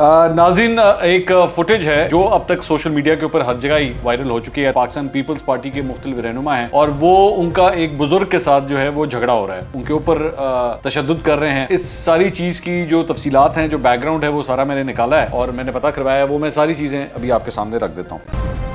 नाजिन एक फुटेज है जो अब तक सोशल मीडिया के ऊपर हर जगह ही वायरल हो चुकी है पाकिस्तान पीपल्स पार्टी के मुख्तलिफ रहनुमा हैं और वो उनका एक बुजुर्ग के साथ जो है वो झगड़ा हो रहा है उनके ऊपर तशद कर रहे हैं इस सारी चीज़ की जो तफसीलात हैं जो बैकग्राउंड है वो सारा मैंने निकाला है और मैंने पता करवाया है वो मैं सारी चीज़ें अभी आपके सामने रख देता हूँ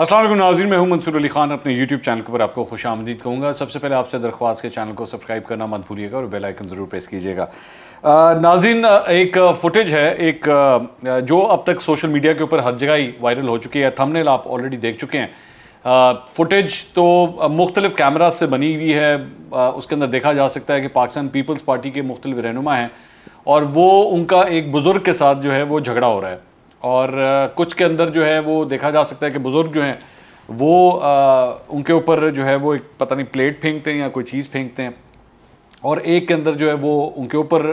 असलम नाजीन मैं हूं मंसूर अली खान अपने यूट्यूब चैनल के ऊपर आपको खुश आमदीद कहूँगा सबसे पहले आपसे दरख्वास्त के चैनल को सब्सक्राइब करना मत भूलिएगा और बेल आइकन ज़रूर प्रेस कीजिएगा नाजीन एक फुटेज है एक जो अब तक सोशल मीडिया के ऊपर हर जगह ही वायरल हो चुकी है थंबनेल आप ऑलरेडी देख चुके हैं फुटेज तो मुख्तलिफ कैमराज से बनी हुई है उसके अंदर देखा जा सकता है कि पाकिस्तान पीपल्स पार्टी के मुख्तलिफ रहनुमा हैं और वो उनका एक बुज़ुर्ग के साथ जो है वो झगड़ा हो रहा है और कुछ के अंदर जो है वो देखा जा सकता है कि बुज़ुर्ग जो हैं वो आ, उनके ऊपर जो है वो एक पता नहीं प्लेट फेंकते हैं या कोई चीज़ फेंकते हैं और एक के अंदर जो है वो उनके ऊपर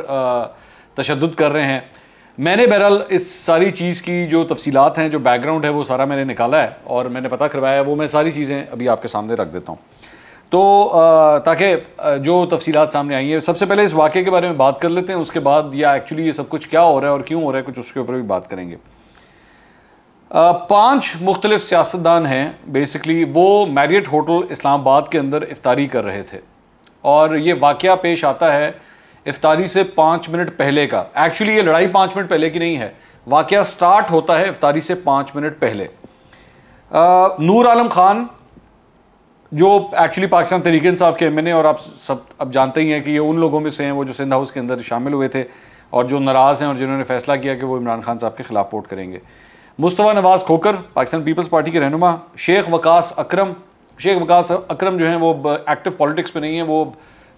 तशद कर रहे हैं मैंने बहरहाल इस सारी चीज़ की जो तफसीलात हैं जो बैकग्राउंड है वो सारा मैंने निकाला है और मैंने पता करवाया है वो मैं सारी चीज़ें अभी आपके सामने रख देता हूँ तो ताकि जो तफसीत सामने आई हैं सबसे पहले इस वाक़े के बारे में बात कर लेते हैं उसके बाद या एक्चुअली ये सब कुछ क्या हो रहा है और क्यों हो रहा है कुछ उसके ऊपर भी बात करेंगे पांच मुख्तलिफ सियासतदान हैं बेसिकली वो मैरियट होटल इस्लामाबाद के अंदर इफ्तारी कर रहे थे और ये वाक़ पेश आता है इफ्तारी से पाँच मिनट पहले का एक्चुअली ये लड़ाई पाँच मिनट पहले की नहीं है वाक़ स्टार्ट होता है इफ्तारी से पाँच मिनट पहले आ, नूर आलम खान जो एक्चुअली पाकिस्तान तरीके इंसाफ के एम और आप सब अब जानते ही हैं कि ये उन लोगों में से हैं वो जो सिंध हाउस के अंदर शामिल हुए थे और जो नाराज़ हैं और जिन्होंने फैसला किया कि वो इमरान खान साहब के ख़िलाफ़ वोट करेंगे मुस्तफ़ा नवाज़ खोकर पाकिस्तान पीपल्स पार्टी के रहनुमा शेख वकास अक्रम शेख वकास अक्रम जो हैं वो एक्टिव पॉलिटिक्स पर नहीं है वो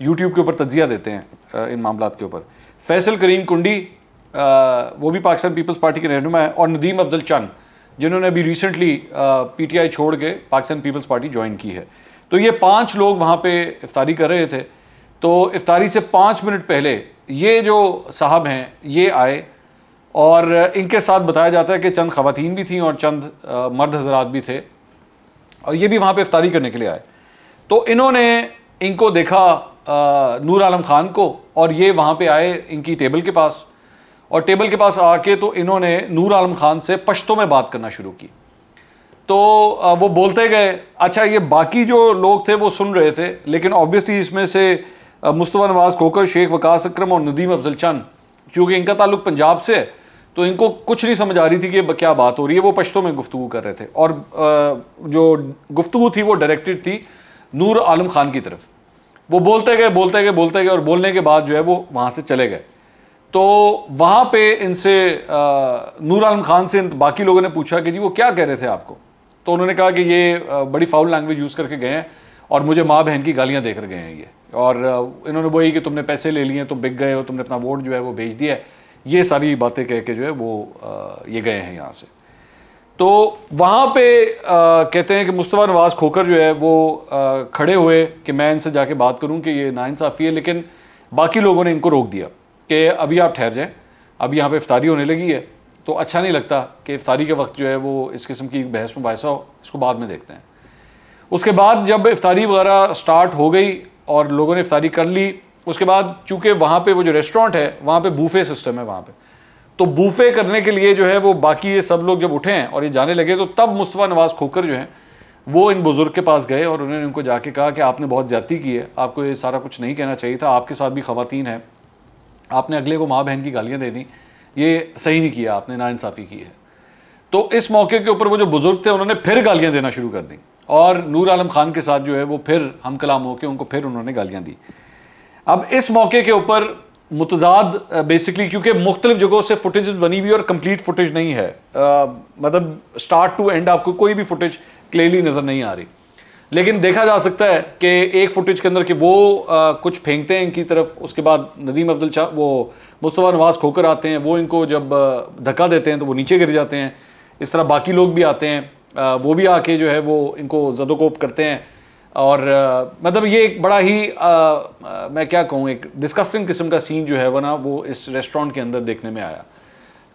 यूट्यूब के ऊपर तजिया देते हैं इन मामला के ऊपर फैसल करीम कुंडी वो भी पाकिस्तान पीपल्स पार्टी के रहनुमा है और नदीम अब्दुल चंद जिन्होंने अभी रिसेंटली पीटीआई छोड़ के पाकिस्तान पीपल्स पार्टी ज्वाइन की है तो ये पांच लोग वहाँ पे इफ्तारी कर रहे थे तो इफ्तारी से पाँच मिनट पहले ये जो साहब हैं ये आए और इनके साथ बताया जाता है कि चंद खातन भी थी और चंद मर्द हजरात भी थे और ये भी वहाँ पे इफ्तारी करने के लिए आए तो इन्होंने इनको देखा नूर आलम खान को और ये वहाँ पे आए इनकी टेबल के पास और टेबल के पास आके तो इन्होंने नूर आलम खान से पश्तों में बात करना शुरू की तो वो बोलते गए अच्छा ये बाकी जो लोग थे वो सुन रहे थे लेकिन ऑब्वियसली इसमें से मुस्तफ़ा नवाज़ खोकर शेख वकास अक्रम और नदीम अफजल चंद क्योंकि इनका ताल्लुक पंजाब से है तो इनको कुछ नहीं समझ आ रही थी कि क्या बात हो रही है वो पश्तों में गुफ्तु कर रहे थे और जो गुफ्तु थी वो डायरेक्टेड थी नूर आलम खान की तरफ वो बोलते गए बोलते गए बोलते गए और बोलने के बाद जो है वो वहाँ से चले गए तो वहाँ पे इनसे नूर आलम खान से बाकी लोगों ने पूछा कि जी वो क्या कह रहे थे आपको तो उन्होंने कहा कि ये बड़ी फाउल लैंग्वेज यूज़ करके गए हैं और मुझे माँ बहन की गालियाँ देकर गए हैं ये और इन्होंने वही कि तुमने पैसे ले लिए तुम बिक गए हो तुमने अपना वोट जो है वो भेज दिया है ये सारी बातें कह के जो है वो ये गए हैं यहाँ से तो वहाँ पे आ, कहते हैं कि मुस्तफ़ा नवाज़ खोकर जो है वो आ, खड़े हुए कि मैं इनसे जाके बात करूँ कि ये नाइंसाफ़ी है लेकिन बाकी लोगों ने इनको रोक दिया कि अभी आप ठहर जाएं अभी यहाँ पे इफ्तारी होने लगी है तो अच्छा नहीं लगता कि इफ्तारी के वक्त जो है वो इस किस्म की बहस बायसा हो इसको बाद में देखते हैं उसके बाद जब इफ्तारी वगैरह स्टार्ट हो गई और लोगों ने इफ्तारी कर ली उसके बाद चूँकि वहाँ पे वो जो रेस्टोरेंट है वहाँ पे बूफे सिस्टम है वहाँ पे तो बूफे करने के लिए जो है वो बाकी ये सब लोग जब उठे हैं और ये जाने लगे तो तब मुस्तफ़ा नवाज़ खोकर जो हैं वो इन बुज़ुर्ग के पास गए और उन्होंने उनको जाके कहा कि आपने बहुत ज़्यादी की है आपको ये सारा कुछ नहीं कहना चाहिए था आपके साथ भी ख़वान हैं आपने अगले को माँ बहन की गालियाँ दे दी ये सही नहीं किया आपने इंसाफी की है तो इस मौके के ऊपर वो जो बुज़ुर्ग थे उन्होंने फिर गालियां देना शुरू कर दी और नूर आलम खान के साथ जो है वो फिर हम कलाम होकर उनको फिर उन्होंने गालियां दी अब इस मौके के ऊपर मुतजाद बेसिकली क्योंकि मुख्तलिफ जगहों से फुटेज बनी हुई और कंप्लीट फुटेज नहीं है आ, मतलब स्टार्ट टू एंड आपको कोई भी फुटेज क्लियरली नज़र नहीं आ रही लेकिन देखा जा सकता है कि एक फुटेज के अंदर कि वो आ, कुछ फेंकते हैं इनकी तरफ उसके बाद नदीम अब्दुल शाह वो मुस्तफ़ा नवाज़ खोकर आते हैं वो इनको जब धक्का देते हैं तो वो नीचे गिर जाते हैं इस तरह बाकी लोग भी आते हैं वो भी आके जो है वो इनको जदोकोप करते हैं और मतलब ये एक बड़ा ही आ, आ, मैं क्या कहूँ एक डिस्कस्टिंग किस्म का सीन जो है वह ना वो इस रेस्टोरेंट के अंदर देखने में आया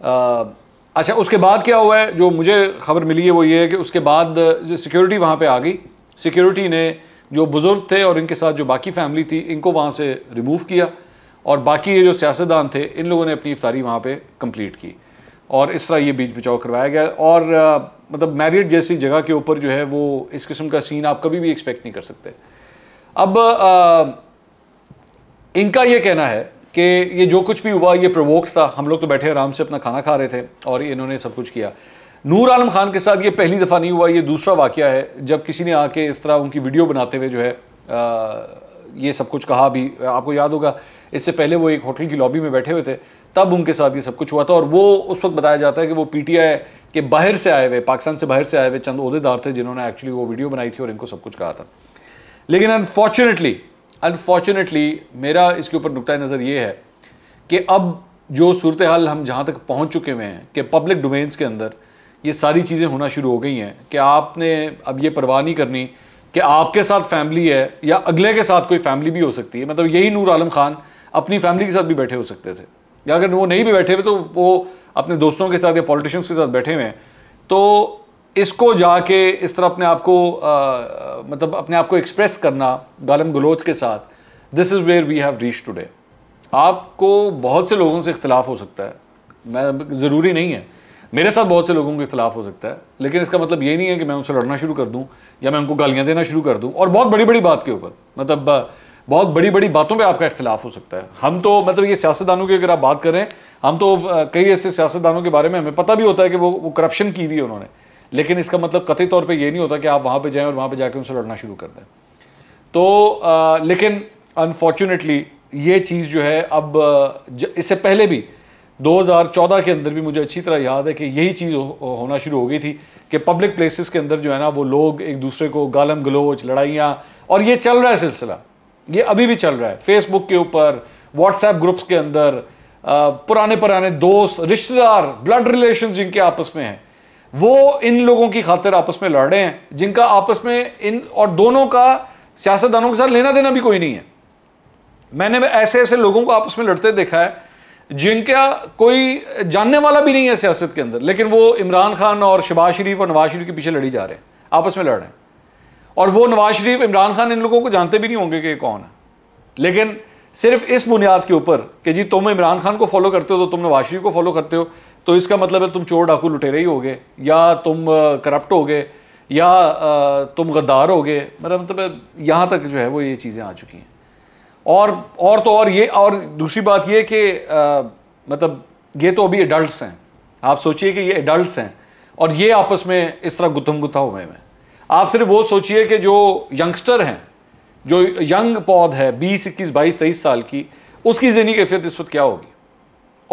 आ, अच्छा उसके बाद क्या हुआ है जो मुझे खबर मिली है वो ये है कि उसके बाद जो सिक्योरिटी वहाँ पे आ गई सिक्योरिटी ने जो बुज़ुर्ग थे और इनके साथ जो बाकी फैमिली थी इनको वहाँ से रिमूव किया और बाकी ये जो सियासतदान थे इन लोगों ने अपनी इफ्तारी वहाँ पर कम्प्लीट की और इस तरह ये बीच बचाव करवाया गया और आ, मतलब मैरिड जैसी जगह के ऊपर जो है वो इस किस्म का सीन आप कभी भी एक्सपेक्ट नहीं कर सकते अब आ, इनका ये कहना है कि ये जो कुछ भी हुआ ये प्रवोक था हम लोग तो बैठे आराम से अपना खाना खा रहे थे और इन्होंने सब कुछ किया नूर आलम खान के साथ ये पहली दफ़ा नहीं हुआ ये दूसरा वाक़ है जब किसी ने आके इस तरह उनकी वीडियो बनाते हुए जो है आ, ये सब कुछ कहा भी आपको याद होगा इससे पहले वो एक होटल की लॉबी में बैठे हुए थे तब उनके साथ ये सब कुछ हुआ था और वो उस वक्त बताया जाता है कि वो पीटीआई के बाहर से आए हुए पाकिस्तान से बाहर से आए हुए चंद अहदेदार थे जिन्होंने एक्चुअली वो वीडियो बनाई थी और इनको सब कुछ कहा था लेकिन अनफॉर्चुनेटली अनफॉर्चुनेटली मेरा इसके ऊपर नुकता नज़र ये है कि अब जो सूरत हाल हम जहाँ तक पहुँच चुके हुए हैं कि पब्लिक डोमेन्स के अंदर ये सारी चीज़ें होना शुरू हो गई हैं कि आपने अब ये परवाह नहीं करनी कि आपके साथ फैमिली है या अगले के साथ कोई फैमिली भी हो सकती है मतलब यही नूर आलम खान अपनी फैमिली के साथ भी बैठे हो सकते थे या अगर वो नहीं भी बैठे हुए तो वो अपने दोस्तों के साथ या पॉलिटिशियंस के साथ बैठे हुए हैं तो इसको जाके इस तरह अपने आप को मतलब अपने आप को एक्सप्रेस करना गालम गलोच के साथ this is where we have reach today आपको बहुत से लोगों से इख्तलाफ हो सकता है मैं ज़रूरी नहीं है मेरे साथ बहुत से लोगों के इख्तलाफ हो सकता है लेकिन इसका मतलब ये नहीं है कि मैं उनसे लड़ना शुरू कर दूँ या मैं उनको गालियाँ देना शुरू कर दूँ और बहुत बड़ी बड़ी बात के ऊपर मतलब बहुत बड़ी बड़ी बातों पे आपका इख्तलाफ हो सकता है हम तो मतलब ये सियासतदानों की अगर आप बात करें हम तो कई ऐसे सियासतदानों के बारे में हमें पता भी होता है कि वो वो करप्शन की हुई है उन्होंने लेकिन इसका मतलब कथित तौर पर ये नहीं होता कि आप वहाँ पर जाएँ और वहाँ पर जाकर उनसे लड़ना शुरू कर दें तो लेकिन अनफॉर्चुनेटली ये चीज़ जो है अब इससे पहले भी 2014 के अंदर भी मुझे अच्छी तरह याद है कि यही चीज़ हो, होना शुरू हो गई थी कि पब्लिक प्लेसेस के अंदर जो है ना वो लोग एक दूसरे को गालम गलोच लड़ाइयाँ और ये चल रहा है सिलसिला ये अभी भी चल रहा है फेसबुक के ऊपर व्हाट्सएप ग्रुप्स के अंदर पुराने पुराने दोस्त रिश्तेदार ब्लड रिलेशन जिनके आपस में हैं वो इन लोगों की खातिर आपस में लड़ रहे हैं जिनका आपस में इन और दोनों का सियासतदानों के साथ लेना देना भी कोई नहीं है मैंने ऐसे ऐसे लोगों को आपस में लड़ते देखा है जिनका कोई जानने वाला भी नहीं है सियासत के अंदर लेकिन वो इमरान खान और शबाज शरीफ और नवाज शरीफ के पीछे लड़ी जा रहे हैं आपस में लड़ रहे हैं और वो नवाज शरीफ इमरान खान इन लोगों को जानते भी नहीं होंगे कि कौन है लेकिन सिर्फ इस बुनियाद के ऊपर कि जी तुम इमरान खान को फॉलो करते हो तो तुम नवाज शरीफ को फॉलो करते हो तो इसका मतलब है तुम चोर डाकू लुटेरे ही होगे या तुम करप्ट हो गए या तुम गद्दार हो गए मेरा मतलब यहाँ तक जो है वो ये चीज़ें आ चुकी हैं और और तो और ये और दूसरी बात ये कि मतलब ये तो अभी एडल्ट्स हैं आप सोचिए कि ये एडल्ट्स हैं और ये आपस में इस तरह गुथम गुथा हुए हैं आप सिर्फ वो सोचिए कि जो यंगस्टर हैं जो यंग पौध है बीस इक्कीस बाईस तेईस साल की उसकी जहनी कैफियत इस वक्त क्या होगी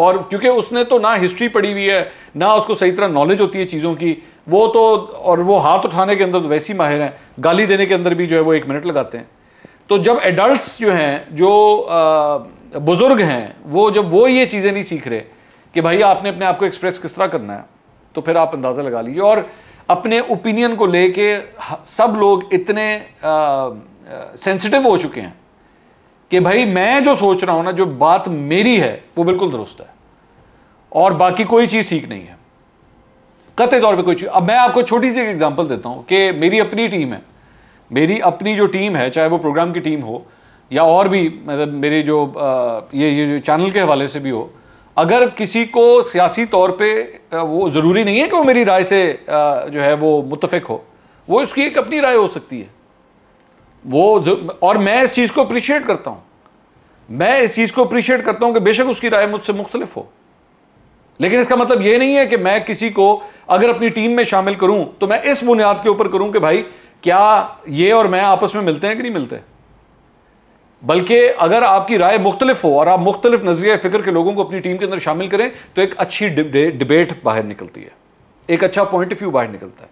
और क्योंकि उसने तो ना हिस्ट्री पढ़ी हुई है ना उसको सही तरह नॉलेज होती है चीज़ों की वो तो और वो हाथ उठाने के अंदर तो वैसी माहिर हैं गाली देने के अंदर भी जो है वो एक मिनट लगाते हैं तो जब एडल्ट्स जो हैं जो बुज़ुर्ग हैं वो जब वो ये चीज़ें नहीं सीख रहे कि भाई आपने अपने आप को एक्सप्रेस किस तरह करना है तो फिर आप अंदाज़ा लगा लीजिए और अपने ओपिनियन को लेके सब लोग इतने सेंसिटिव हो चुके हैं कि भाई मैं जो सोच रहा हूँ ना जो बात मेरी है वो बिल्कुल दुरुस्त है और बाकी कोई चीज़ सीख नहीं है कतई तौर पे कोई चीज़ अब मैं आपको छोटी सी एक एग्जांपल देता हूँ कि मेरी अपनी टीम है मेरी अपनी जो टीम है चाहे वो प्रोग्राम की टीम हो या और भी मतलब मेरे जो ये ये जो चैनल के हवाले से भी हो अगर किसी को सियासी तौर पे वो ज़रूरी नहीं है कि वो मेरी राय से जो है वो मुतफिक हो वो उसकी एक अपनी राय हो सकती है वो और मैं इस चीज़ को अप्रिशिएट करता हूँ मैं इस चीज़ को अप्रिशिएट करता हूँ कि बेशक उसकी राय मुझसे मुख्तलिफ हो लेकिन इसका मतलब ये नहीं है कि मैं किसी को अगर अपनी टीम में शामिल करूँ तो मैं इस बुनियाद के ऊपर करूँ कि भाई क्या ये और मैं आपस में मिलते हैं कि नहीं मिलते बल्कि अगर आपकी राय मुख्तलिफ हो और आप मुख्तलिफ नजरिया फिक्र के लोगों को अपनी टीम के अंदर शामिल करें तो एक अच्छी डिबेट बाहर निकलती है एक अच्छा पॉइंट ऑफ व्यू बाहर निकलता है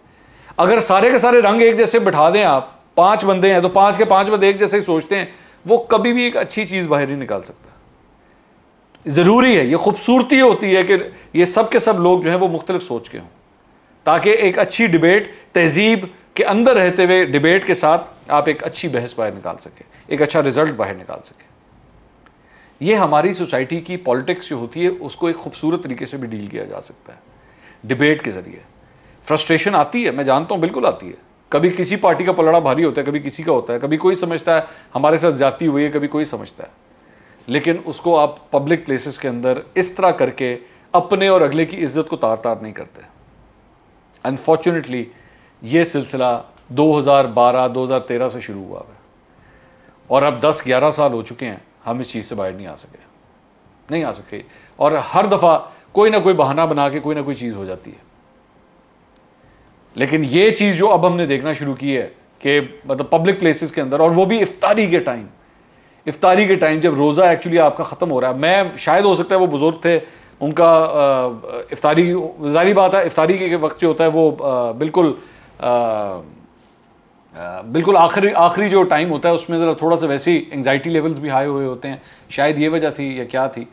अगर सारे के सारे रंग एक जैसे बिठा दें आप पांच बंदे हैं तो पांच के पांच बंदे एक जैसे ही सोचते हैं वो कभी भी एक अच्छी चीज़ बाहर नहीं निकाल सकता ज़रूरी है ये खूबसूरती होती है कि ये सब के सब लोग जो है वो मुख्तलिफ सोच के हों ताकि एक अच्छी डिबेट तहजीब के अंदर रहते हुए डिबेट के साथ आप एक अच्छी बहस बाहर निकाल सकें एक अच्छा रिजल्ट बाहर निकाल सकें ये हमारी सोसाइटी की पॉलिटिक्स जो होती है उसको एक खूबसूरत तरीके से भी डील किया जा सकता है डिबेट के ज़रिए फ्रस्ट्रेशन आती है मैं जानता हूँ बिल्कुल आती है कभी किसी पार्टी का पलड़ा भारी होता है कभी किसी का होता है कभी कोई समझता है हमारे साथ जाती हुई है कभी कोई समझता है लेकिन उसको आप पब्लिक प्लेसेस के अंदर इस तरह करके अपने और अगले की इज्जत को तार तार नहीं करते अनफॉर्चुनेटली ये सिलसिला 2012-2013 से शुरू हुआ है और अब 10-11 साल हो चुके हैं हम इस चीज़ से बाहर नहीं आ सके नहीं आ सके और हर दफ़ा कोई ना कोई बहाना बना के कोई ना कोई चीज़ हो जाती है लेकिन ये चीज़ जो अब हमने देखना शुरू की है कि मतलब पब्लिक प्लेसेस के अंदर और वो भी इफ्तारी के टाइम इफ्तारी के टाइम जब रोज़ा एक्चुअली आपका ख़त्म हो रहा है मैं शायद हो सकता है वो बुज़ुर्ग थे उनका इफ्तारी जारी बात है इफ्तारी के वक्त जो होता है वो बिल्कुल बिल्कुल आखिरी आखिरी जो टाइम होता है उसमें ज़रा थोड़ा सा वैसी एंगजाइटी लेवल्स भी हाई हुए होते हैं शायद ये वजह थी या क्या थी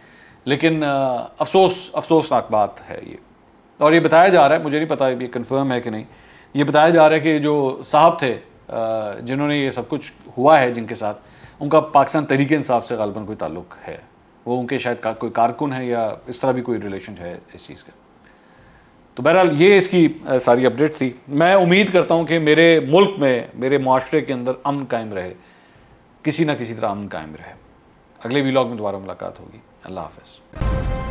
लेकिन अफसोस अफसोसनाक बात है ये और ये बताया जा रहा है मुझे नहीं पता ये कन्फर्म है कि नहीं ये बताया जा रहा है कि जो साहब थे जिन्होंने ये सब कुछ हुआ है जिनके साथ उनका पाकिस्तान तरीके इंसाफ से गालबन कोई ताल्लुक है वो उनके शायद का, कोई कारकुन है या इस तरह भी कोई रिलेशन है इस चीज़ का तो बहरहाल ये इसकी सारी अपडेट थी मैं उम्मीद करता हूँ कि मेरे मुल्क में मेरे माशरे के अंदर अमन कायम रहे किसी ना किसी तरह अमन कायम रहे अगले वीलॉग में दोबारा मुलाकात होगी अल्लाह हाफ